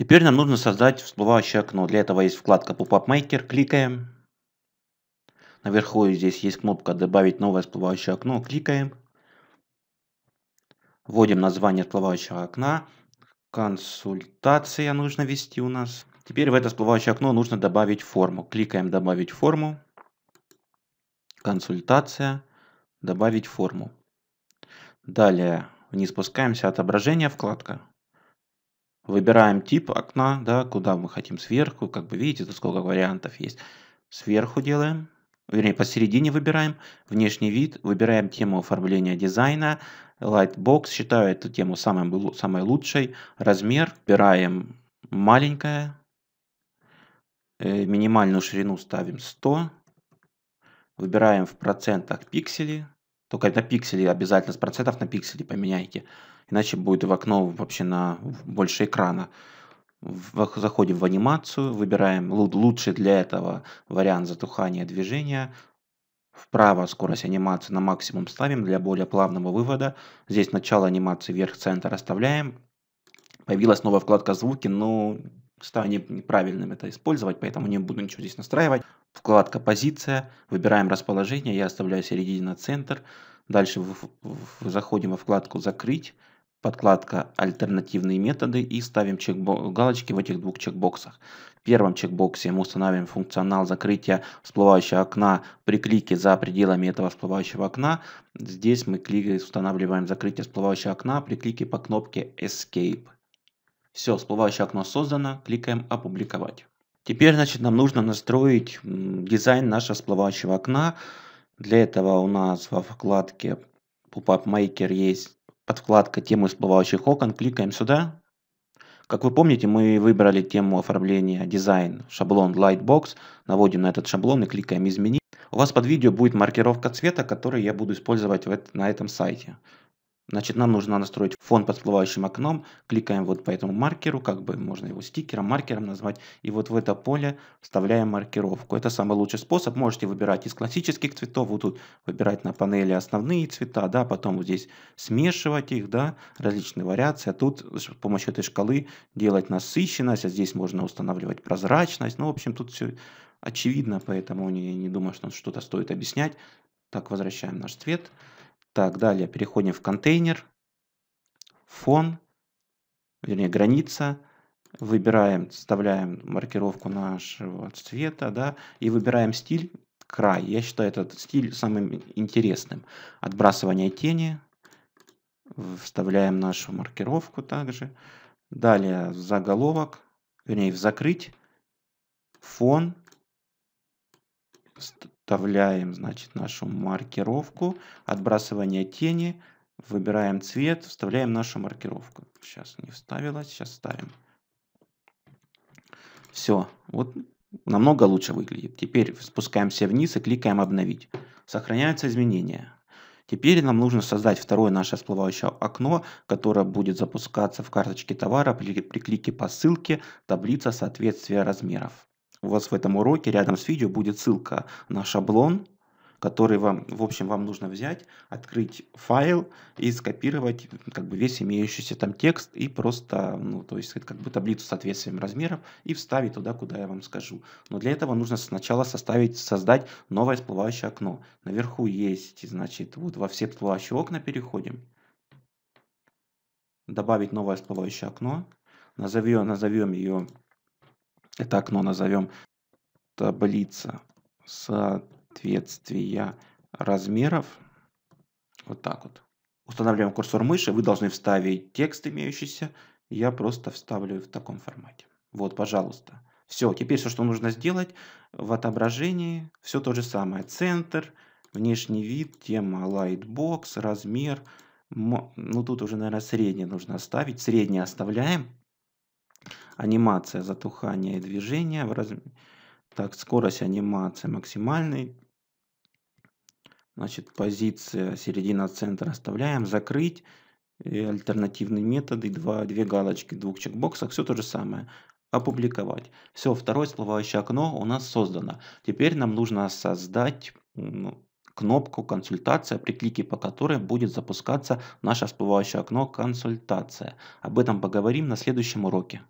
Теперь нам нужно создать всплывающее окно. Для этого есть вкладка Pop-up Maker. Кликаем. Наверху здесь есть кнопка «Добавить новое всплывающее окно». Кликаем. Вводим название всплывающего окна. Консультация нужно ввести у нас. Теперь в это всплывающее окно нужно добавить форму. Кликаем «Добавить форму». Консультация. Добавить форму. Далее вниз спускаемся. Отображение. Вкладка. Выбираем тип окна, да, куда мы хотим сверху. Как бы видите, тут сколько вариантов есть. Сверху делаем, вернее, посередине выбираем. Внешний вид, выбираем тему оформления дизайна. Lightbox, считаю эту тему самой, самой лучшей. Размер, выбираем маленькое, э, Минимальную ширину ставим 100. Выбираем в процентах пиксели. Только на пиксели, обязательно с процентов на пиксели поменяйте. Иначе будет в окно вообще на больше экрана. В, заходим в анимацию, выбираем лучший для этого вариант затухания движения. Вправо скорость анимации на максимум ставим для более плавного вывода. Здесь начало анимации вверх-центр оставляем. Появилась новая вкладка звуки, но Ставлю неправильным это использовать, поэтому не буду ничего здесь настраивать. Вкладка «Позиция», выбираем расположение, я оставляю середина центр. Дальше в, в, заходим во вкладку «Закрыть», подкладка «Альтернативные методы» и ставим галочки в этих двух чекбоксах. В первом чекбоксе мы устанавливаем функционал закрытия всплывающего окна при клике за пределами этого всплывающего окна. Здесь мы клик устанавливаем закрытие всплывающего окна при клике по кнопке «Escape». Все, всплывающее окно создано, кликаем «Опубликовать». Теперь, значит, нам нужно настроить дизайн нашего всплывающего окна. Для этого у нас во вкладке Pop-up Maker есть подкладка темы всплывающих окон. Кликаем сюда. Как вы помните, мы выбрали тему оформления дизайн, шаблон Lightbox. Наводим на этот шаблон и кликаем «Изменить». У вас под видео будет маркировка цвета, который я буду использовать на этом сайте. Значит, нам нужно настроить фон под всплывающим окном. Кликаем вот по этому маркеру, как бы можно его стикером, маркером назвать. И вот в это поле вставляем маркировку. Это самый лучший способ. Можете выбирать из классических цветов. Вот тут выбирать на панели основные цвета, да, потом вот здесь смешивать их, да, различные вариации. А тут с помощью этой шкалы делать насыщенность. А здесь можно устанавливать прозрачность. Ну, в общем, тут все очевидно, поэтому я не думаю, что что-то стоит объяснять. Так, возвращаем наш цвет. Так, далее переходим в контейнер, фон, вернее граница, выбираем, вставляем маркировку нашего цвета, да, и выбираем стиль край. Я считаю этот стиль самым интересным. Отбрасывание тени, вставляем нашу маркировку также. Далее в заголовок, вернее в закрыть, фон, вставляем, значит, нашу маркировку, отбрасывание тени, выбираем цвет, вставляем нашу маркировку. Сейчас не вставилась, сейчас ставим. Все, вот намного лучше выглядит. Теперь спускаемся вниз и кликаем «Обновить». Сохраняются изменения. Теперь нам нужно создать второе наше всплывающее окно, которое будет запускаться в карточке товара при, при клике по ссылке «Таблица соответствия размеров» у вас в этом уроке рядом с видео будет ссылка на шаблон, который вам, в общем, вам нужно взять, открыть файл и скопировать как бы весь имеющийся там текст и просто, ну, то есть как бы таблицу с соответствием размеров и вставить туда, куда я вам скажу. Но для этого нужно сначала составить, создать новое всплывающее окно. Наверху есть, значит, вот во все всплывающие окна переходим. Добавить новое всплывающее окно. Назовем, назовем ее это окно назовем таблица соответствия размеров. Вот так вот. Устанавливаем курсор мыши, вы должны вставить текст имеющийся. Я просто вставлю в таком формате. Вот, пожалуйста. Все, теперь все, что нужно сделать в отображении, все то же самое. Центр, внешний вид, тема Lightbox, размер. Ну, тут уже, наверное, средний нужно оставить. Средний оставляем. Анимация затухания и движения. В раз... Так, скорость анимации максимальный Значит, позиция середина центра оставляем. Закрыть. И альтернативные методы, два, две галочки, двух чекбоксов, все то же самое. Опубликовать. Все, второе всплывающее окно у нас создано. Теперь нам нужно создать ну, кнопку «Консультация», при клике по которой будет запускаться наше всплывающее окно «Консультация». Об этом поговорим на следующем уроке.